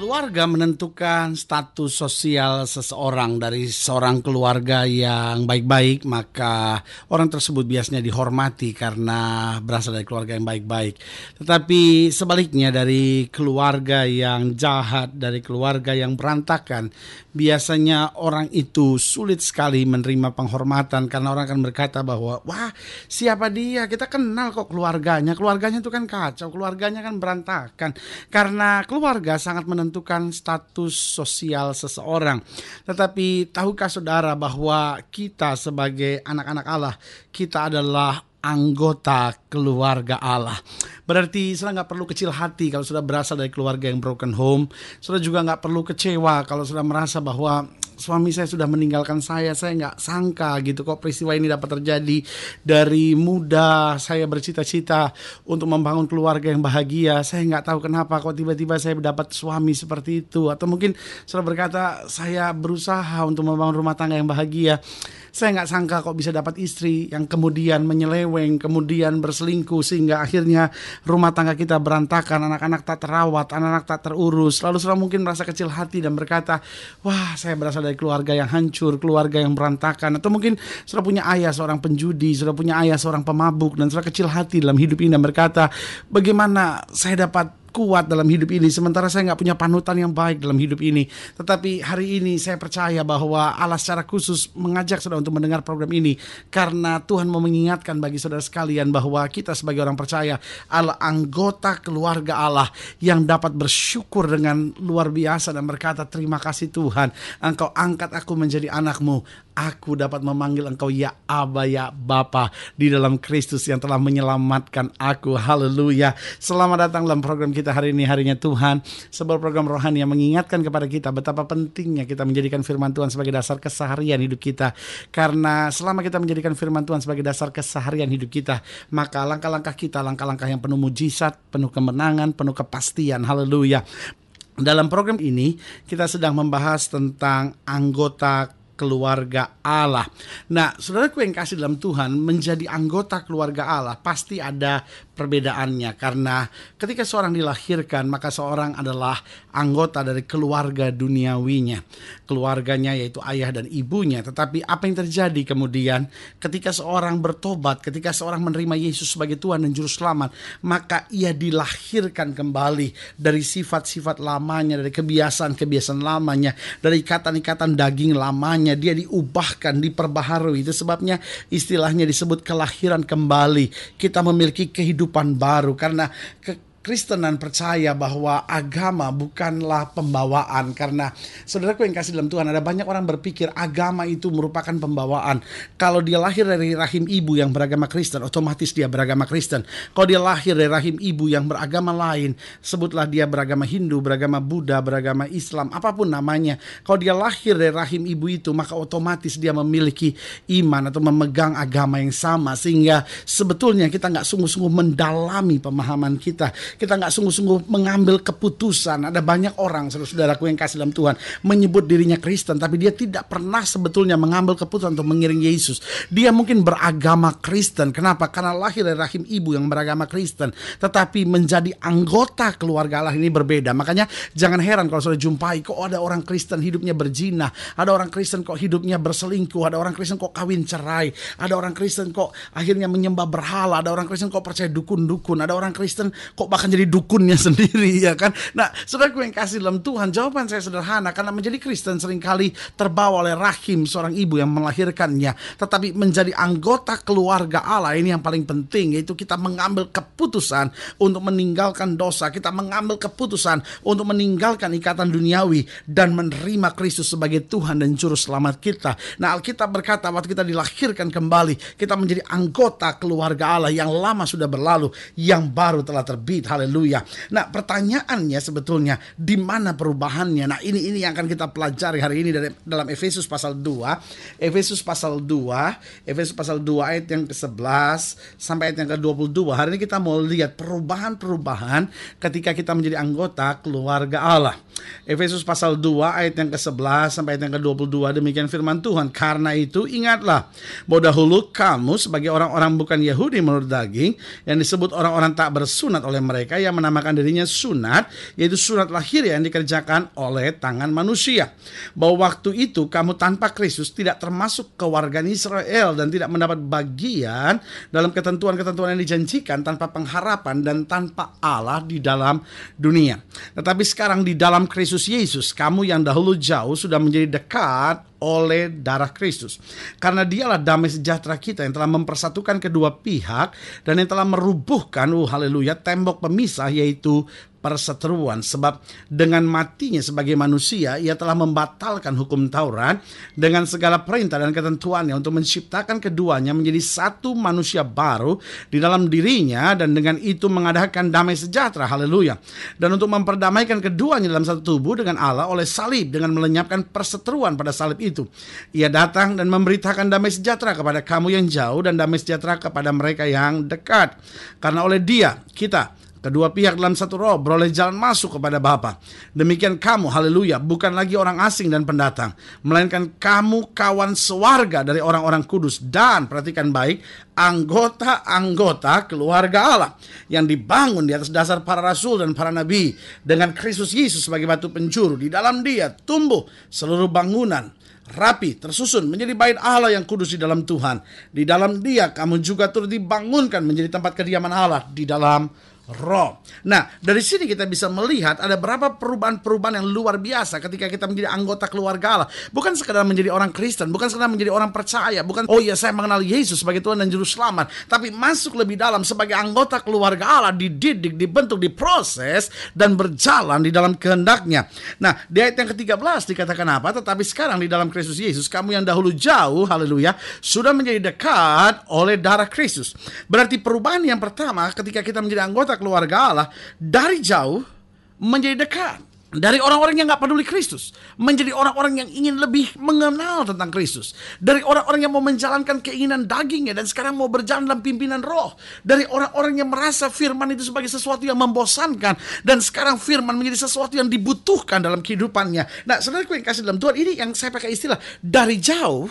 keluarga menentukan status sosial seseorang dari seorang keluarga yang baik-baik maka orang tersebut biasanya dihormati karena berasal dari keluarga yang baik-baik tetapi sebaliknya dari keluarga yang jahat dari keluarga yang berantakan biasanya orang itu sulit sekali menerima penghormatan karena orang akan berkata bahwa wah siapa dia kita kenal kok keluarganya keluarganya itu kan kacau keluarganya kan berantakan karena keluarga sangat menentukan status sosial seseorang tetapi tahukah saudara bahwa kita sebagai anak-anak Allah kita adalah anggota keluarga Allah. Berarti saudara nggak perlu kecil hati kalau sudah berasal dari keluarga yang broken home. Saudara juga nggak perlu kecewa kalau sudah merasa bahwa suami saya sudah meninggalkan saya, saya nggak sangka gitu kok peristiwa ini dapat terjadi dari muda saya bercita-cita untuk membangun keluarga yang bahagia, saya nggak tahu kenapa kok tiba-tiba saya dapat suami seperti itu atau mungkin saudara berkata saya berusaha untuk membangun rumah tangga yang bahagia, saya nggak sangka kok bisa dapat istri yang kemudian menyeleweng, kemudian berselingkuh sehingga akhirnya rumah tangga kita berantakan, anak-anak tak terawat, anak-anak tak terurus. Lalu setelah mungkin merasa kecil hati dan berkata, wah saya berasal dari keluarga yang hancur, keluarga yang berantakan. Atau mungkin sudah punya ayah seorang penjudi, sudah punya ayah seorang pemabuk dan sudah kecil hati dalam hidup ini dan berkata, bagaimana saya dapat kuat dalam hidup ini sementara saya nggak punya panutan yang baik dalam hidup ini tetapi hari ini saya percaya bahwa Allah secara khusus mengajak saudara untuk mendengar program ini karena Tuhan mau mengingatkan bagi saudara sekalian bahwa kita sebagai orang percaya Allah anggota keluarga Allah yang dapat bersyukur dengan luar biasa dan berkata terima kasih Tuhan engkau angkat aku menjadi anakmu aku dapat memanggil engkau ya Aba ya Bapa di dalam Kristus yang telah menyelamatkan aku. Haleluya. Selamat datang dalam program kita hari ini harinya Tuhan. Sebuah program rohani yang mengingatkan kepada kita betapa pentingnya kita menjadikan firman Tuhan sebagai dasar keseharian hidup kita. Karena selama kita menjadikan firman Tuhan sebagai dasar keseharian hidup kita, maka langkah-langkah kita, langkah-langkah yang penuh mujizat, penuh kemenangan, penuh kepastian. Haleluya. Dalam program ini kita sedang membahas tentang anggota keluarga Allah. Nah, saudara saudaraku yang kasih dalam Tuhan, menjadi anggota keluarga Allah pasti ada perbedaannya karena ketika seorang dilahirkan maka seorang adalah anggota dari keluarga duniawinya keluarganya yaitu ayah dan ibunya tetapi apa yang terjadi kemudian ketika seorang bertobat ketika seorang menerima Yesus sebagai Tuhan dan juru selamat maka ia dilahirkan kembali dari sifat-sifat lamanya dari kebiasaan-kebiasaan lamanya dari ikatan-ikatan daging lamanya jiwanya dia diubahkan, diperbaharui. Itu sebabnya istilahnya disebut kelahiran kembali. Kita memiliki kehidupan baru karena ke Kristenan percaya bahwa agama bukanlah pembawaan karena saudaraku yang kasih dalam Tuhan ada banyak orang berpikir agama itu merupakan pembawaan. Kalau dia lahir dari rahim ibu yang beragama Kristen, otomatis dia beragama Kristen. Kalau dia lahir dari rahim ibu yang beragama lain, sebutlah dia beragama Hindu, beragama Buddha, beragama Islam, apapun namanya. Kalau dia lahir dari rahim ibu itu, maka otomatis dia memiliki iman atau memegang agama yang sama sehingga sebetulnya kita nggak sungguh-sungguh mendalami pemahaman kita kita nggak sungguh-sungguh mengambil keputusan. Ada banyak orang saudara-saudaraku yang kasih dalam Tuhan menyebut dirinya Kristen tapi dia tidak pernah sebetulnya mengambil keputusan untuk mengiring Yesus. Dia mungkin beragama Kristen. Kenapa? Karena lahir dari rahim ibu yang beragama Kristen, tetapi menjadi anggota keluarga Allah ini berbeda. Makanya jangan heran kalau saudara jumpai kok ada orang Kristen hidupnya berzina, ada orang Kristen kok hidupnya berselingkuh, ada orang Kristen kok kawin cerai, ada orang Kristen kok akhirnya menyembah berhala, ada orang Kristen kok percaya dukun-dukun, ada orang Kristen kok akan jadi dukunnya sendiri ya kan. Nah, saudara gue yang kasih dalam Tuhan, jawaban saya sederhana karena menjadi Kristen seringkali terbawa oleh rahim seorang ibu yang melahirkannya, tetapi menjadi anggota keluarga Allah ini yang paling penting yaitu kita mengambil keputusan untuk meninggalkan dosa, kita mengambil keputusan untuk meninggalkan ikatan duniawi dan menerima Kristus sebagai Tuhan dan juru selamat kita. Nah, Alkitab berkata waktu kita dilahirkan kembali, kita menjadi anggota keluarga Allah yang lama sudah berlalu, yang baru telah terbit. Haleluya. Nah, pertanyaannya sebetulnya di mana perubahannya? Nah, ini ini yang akan kita pelajari hari ini dari dalam Efesus pasal 2. Efesus pasal 2, Efesus pasal 2 ayat yang ke-11 sampai ayat yang ke-22. Hari ini kita mau lihat perubahan-perubahan ketika kita menjadi anggota keluarga Allah. Efesus pasal 2 ayat yang ke-11 sampai ayat yang ke-22 demikian firman Tuhan. Karena itu ingatlah bahwa dahulu kamu sebagai orang-orang bukan Yahudi menurut daging yang disebut orang-orang tak bersunat oleh mereka mereka yang menamakan dirinya sunat, yaitu sunat lahir yang dikerjakan oleh tangan manusia. Bahwa waktu itu kamu tanpa Kristus tidak termasuk kewargaan Israel dan tidak mendapat bagian dalam ketentuan-ketentuan yang dijanjikan tanpa pengharapan dan tanpa Allah di dalam dunia. Tetapi sekarang di dalam Kristus Yesus, kamu yang dahulu jauh sudah menjadi dekat oleh darah Kristus. Karena dialah damai sejahtera kita yang telah mempersatukan kedua pihak dan yang telah merubuhkan, oh haleluya, tembok pemisah yaitu perseteruan sebab dengan matinya sebagai manusia ia telah membatalkan hukum Taurat dengan segala perintah dan ketentuannya untuk menciptakan keduanya menjadi satu manusia baru di dalam dirinya dan dengan itu mengadakan damai sejahtera haleluya dan untuk memperdamaikan keduanya dalam satu tubuh dengan Allah oleh salib dengan melenyapkan perseteruan pada salib itu ia datang dan memberitakan damai sejahtera kepada kamu yang jauh dan damai sejahtera kepada mereka yang dekat karena oleh dia kita Kedua pihak dalam satu roh beroleh jalan masuk kepada Bapa. Demikian kamu, haleluya, bukan lagi orang asing dan pendatang, melainkan kamu kawan sewarga dari orang-orang kudus dan perhatikan baik anggota-anggota keluarga Allah yang dibangun di atas dasar para rasul dan para nabi dengan Kristus Yesus sebagai batu penjuru. Di dalam dia tumbuh seluruh bangunan rapi, tersusun menjadi bait Allah yang kudus di dalam Tuhan. Di dalam dia kamu juga turut dibangunkan menjadi tempat kediaman Allah di dalam roh. Nah, dari sini kita bisa melihat ada berapa perubahan-perubahan yang luar biasa ketika kita menjadi anggota keluarga Allah. Bukan sekadar menjadi orang Kristen, bukan sekadar menjadi orang percaya, bukan oh iya saya mengenal Yesus sebagai Tuhan dan Juru Selamat, tapi masuk lebih dalam sebagai anggota keluarga Allah, dididik, dibentuk, diproses, dan berjalan di dalam kehendaknya. Nah, di ayat yang ke-13 dikatakan apa? Tetapi sekarang di dalam Kristus Yesus, kamu yang dahulu jauh, haleluya, sudah menjadi dekat oleh darah Kristus. Berarti perubahan yang pertama ketika kita menjadi anggota keluarga Allah dari jauh menjadi dekat. Dari orang-orang yang gak peduli Kristus menjadi orang-orang yang ingin lebih mengenal tentang Kristus. Dari orang-orang yang mau menjalankan keinginan dagingnya dan sekarang mau berjalan dalam pimpinan roh. Dari orang-orang yang merasa firman itu sebagai sesuatu yang membosankan dan sekarang firman menjadi sesuatu yang dibutuhkan dalam kehidupannya. Nah, sebenarnya yang kasih dalam Tuhan, ini yang saya pakai istilah dari jauh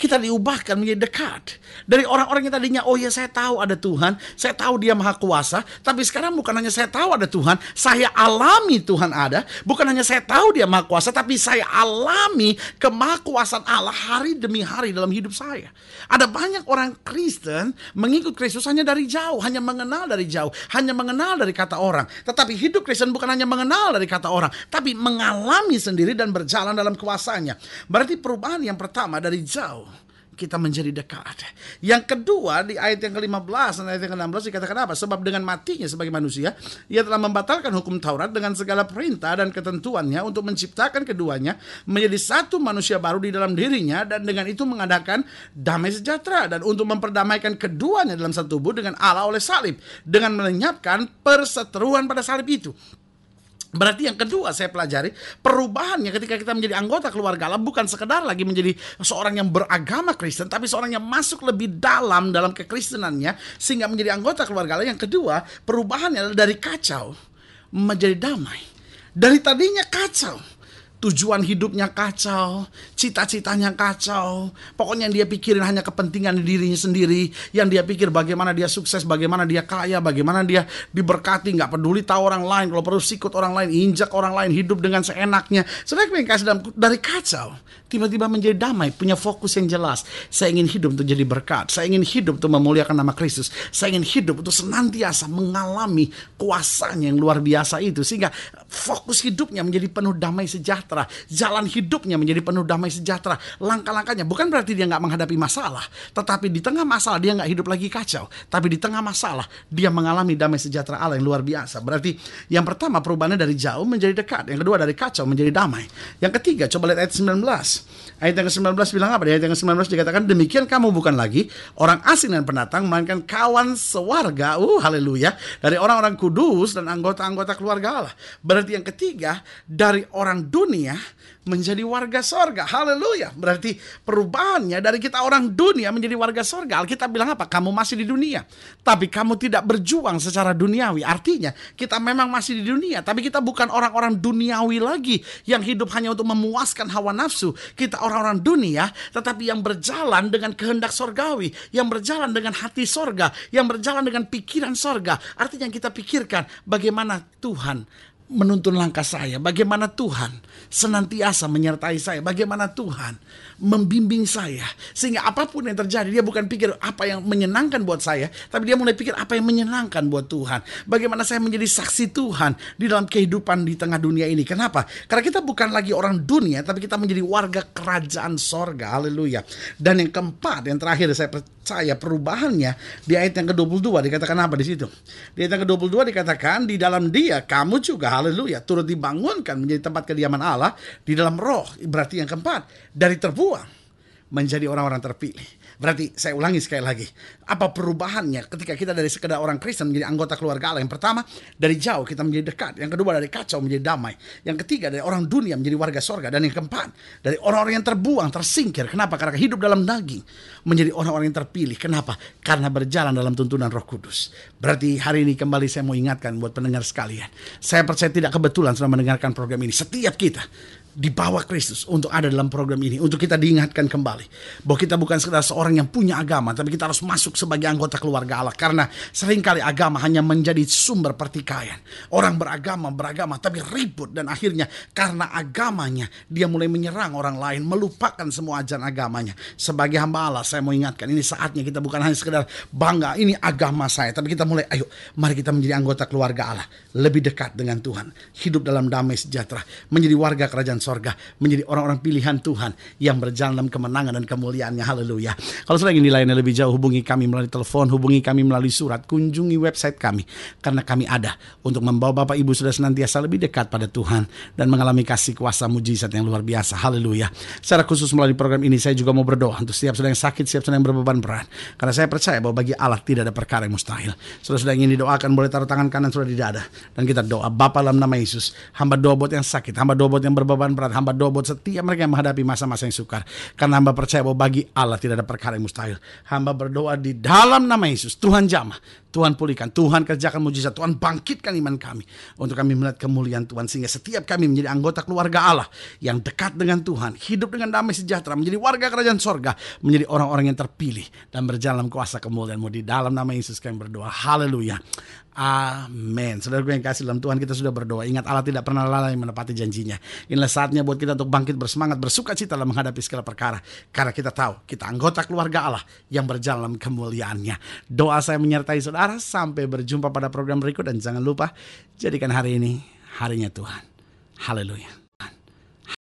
kita diubahkan menjadi dekat. Dari orang-orang yang tadinya, oh ya saya tahu ada Tuhan, saya tahu dia maha kuasa, tapi sekarang bukan hanya saya tahu ada Tuhan, saya alami Tuhan ada, bukan hanya saya tahu dia maha kuasa, tapi saya alami kemahkuasaan Allah hari demi hari dalam hidup saya. Ada banyak orang Kristen mengikut Kristus hanya dari jauh, hanya mengenal dari jauh, hanya mengenal dari kata orang. Tetapi hidup Kristen bukan hanya mengenal dari kata orang, tapi mengalami sendiri dan berjalan dalam kuasanya. Berarti perubahan yang pertama dari jauh kita menjadi dekat. Yang kedua di ayat yang ke-15 dan ayat yang ke-16 dikatakan apa? Sebab dengan matinya sebagai manusia, ia telah membatalkan hukum Taurat dengan segala perintah dan ketentuannya untuk menciptakan keduanya menjadi satu manusia baru di dalam dirinya dan dengan itu mengadakan damai sejahtera dan untuk memperdamaikan keduanya dalam satu tubuh dengan Allah oleh salib dengan melenyapkan perseteruan pada salib itu. Berarti yang kedua saya pelajari perubahannya ketika kita menjadi anggota keluarga Allah bukan sekedar lagi menjadi seorang yang beragama Kristen tapi seorang yang masuk lebih dalam dalam kekristenannya sehingga menjadi anggota keluarga Allah. Yang kedua, perubahannya dari kacau menjadi damai. Dari tadinya kacau tujuan hidupnya kacau, cita-citanya kacau. Pokoknya yang dia pikirin hanya kepentingan dirinya sendiri, yang dia pikir bagaimana dia sukses, bagaimana dia kaya, bagaimana dia diberkati, Gak peduli tahu orang lain, kalau perlu sikut orang lain, injak orang lain, hidup dengan seenaknya. Sebenarnya kasih dari kacau, tiba-tiba menjadi damai, punya fokus yang jelas. Saya ingin hidup untuk jadi berkat, saya ingin hidup untuk memuliakan nama Kristus, saya ingin hidup untuk senantiasa mengalami kuasanya yang luar biasa itu. Sehingga fokus hidupnya menjadi penuh damai sejahtera, jalan hidupnya menjadi penuh damai sejahtera. Langkah-langkahnya bukan berarti dia nggak menghadapi masalah, tetapi di tengah masalah dia nggak hidup lagi kacau, tapi di tengah masalah dia mengalami damai sejahtera Allah yang luar biasa. Berarti yang pertama perubahannya dari jauh menjadi dekat, yang kedua dari kacau menjadi damai. Yang ketiga coba lihat ayat 19. Ayat yang ke-19 bilang apa? ayat yang ke-19 dikatakan demikian kamu bukan lagi orang asing dan pendatang melainkan kawan sewarga. Uh haleluya dari orang-orang kudus dan anggota-anggota keluarga Allah. Ber Berarti yang ketiga, dari orang dunia menjadi warga sorga. Haleluya. Berarti perubahannya dari kita orang dunia menjadi warga sorga. kita bilang apa? Kamu masih di dunia. Tapi kamu tidak berjuang secara duniawi. Artinya kita memang masih di dunia. Tapi kita bukan orang-orang duniawi lagi yang hidup hanya untuk memuaskan hawa nafsu. Kita orang-orang dunia tetapi yang berjalan dengan kehendak sorgawi. Yang berjalan dengan hati sorga. Yang berjalan dengan pikiran sorga. Artinya kita pikirkan bagaimana Tuhan menuntun langkah saya, bagaimana Tuhan senantiasa menyertai saya, bagaimana Tuhan membimbing saya. Sehingga apapun yang terjadi, dia bukan pikir apa yang menyenangkan buat saya, tapi dia mulai pikir apa yang menyenangkan buat Tuhan. Bagaimana saya menjadi saksi Tuhan di dalam kehidupan di tengah dunia ini. Kenapa? Karena kita bukan lagi orang dunia, tapi kita menjadi warga kerajaan sorga. Haleluya. Dan yang keempat, yang terakhir saya percaya perubahannya di ayat yang ke-22 dikatakan apa di situ? Di ayat yang ke-22 dikatakan di dalam dia kamu juga haleluya turut dibangunkan menjadi tempat kediaman Allah di dalam roh. Berarti yang keempat, dari terbuka semua menjadi orang-orang terpilih. Berarti saya ulangi sekali lagi, apa perubahannya ketika kita dari sekedar orang Kristen menjadi anggota keluarga Allah? Yang pertama, dari jauh kita menjadi dekat. Yang kedua, dari kacau menjadi damai. Yang ketiga, dari orang dunia menjadi warga sorga. Dan yang keempat, dari orang-orang yang terbuang, tersingkir. Kenapa? Karena hidup dalam daging menjadi orang-orang yang terpilih. Kenapa? Karena berjalan dalam tuntunan roh kudus. Berarti hari ini kembali saya mau ingatkan buat pendengar sekalian. Saya percaya tidak kebetulan sudah mendengarkan program ini. Setiap kita di bawah Kristus untuk ada dalam program ini untuk kita diingatkan kembali bahwa kita bukan sekedar seorang yang punya agama tapi kita harus masuk sebagai anggota keluarga Allah karena seringkali agama hanya menjadi sumber pertikaian orang beragama beragama tapi ribut dan akhirnya karena agamanya dia mulai menyerang orang lain melupakan semua ajaran agamanya sebagai hamba Allah saya mau ingatkan ini saatnya kita bukan hanya sekedar bangga ini agama saya tapi kita mulai ayo mari kita menjadi anggota keluarga Allah lebih dekat dengan Tuhan hidup dalam damai sejahtera menjadi warga kerajaan sorga. Menjadi orang-orang pilihan Tuhan yang berjalan dalam kemenangan dan kemuliaannya. Haleluya. Kalau sudah ingin dilayani lebih jauh, hubungi kami melalui telepon, hubungi kami melalui surat, kunjungi website kami. Karena kami ada untuk membawa Bapak Ibu sudah senantiasa lebih dekat pada Tuhan dan mengalami kasih kuasa mujizat yang luar biasa. Haleluya. Secara khusus melalui program ini saya juga mau berdoa untuk setiap saudara yang sakit, setiap saudara yang berbeban berat. Karena saya percaya bahwa bagi Allah tidak ada perkara yang mustahil. Saudara sudah ingin didoakan boleh taruh tangan kanan sudah di dada dan kita doa Bapa dalam nama Yesus. Hamba doa buat yang sakit, hamba doa buat yang berbeban beban berat hamba doa buat setiap mereka yang menghadapi masa-masa yang sukar. Karena hamba percaya bahwa bagi Allah tidak ada perkara yang mustahil. Hamba berdoa di dalam nama Yesus. Tuhan jamah. Tuhan pulihkan, Tuhan kerjakan mujizat, Tuhan bangkitkan iman kami untuk kami melihat kemuliaan Tuhan sehingga setiap kami menjadi anggota keluarga Allah yang dekat dengan Tuhan, hidup dengan damai sejahtera, menjadi warga kerajaan sorga, menjadi orang-orang yang terpilih dan berjalan kuasa kemuliaanmu di dalam nama Yesus kami berdoa. Haleluya. Amin. Saudara gue yang kasih dalam Tuhan kita sudah berdoa. Ingat Allah tidak pernah lalai menepati janjinya. Inilah saatnya buat kita untuk bangkit bersemangat, bersuka cita dalam menghadapi segala perkara. Karena kita tahu kita anggota keluarga Allah yang berjalan dalam kemuliaannya. Doa saya menyertai saudara Arah. Sampai berjumpa pada program berikut dan jangan lupa jadikan hari ini harinya Tuhan. Haleluya.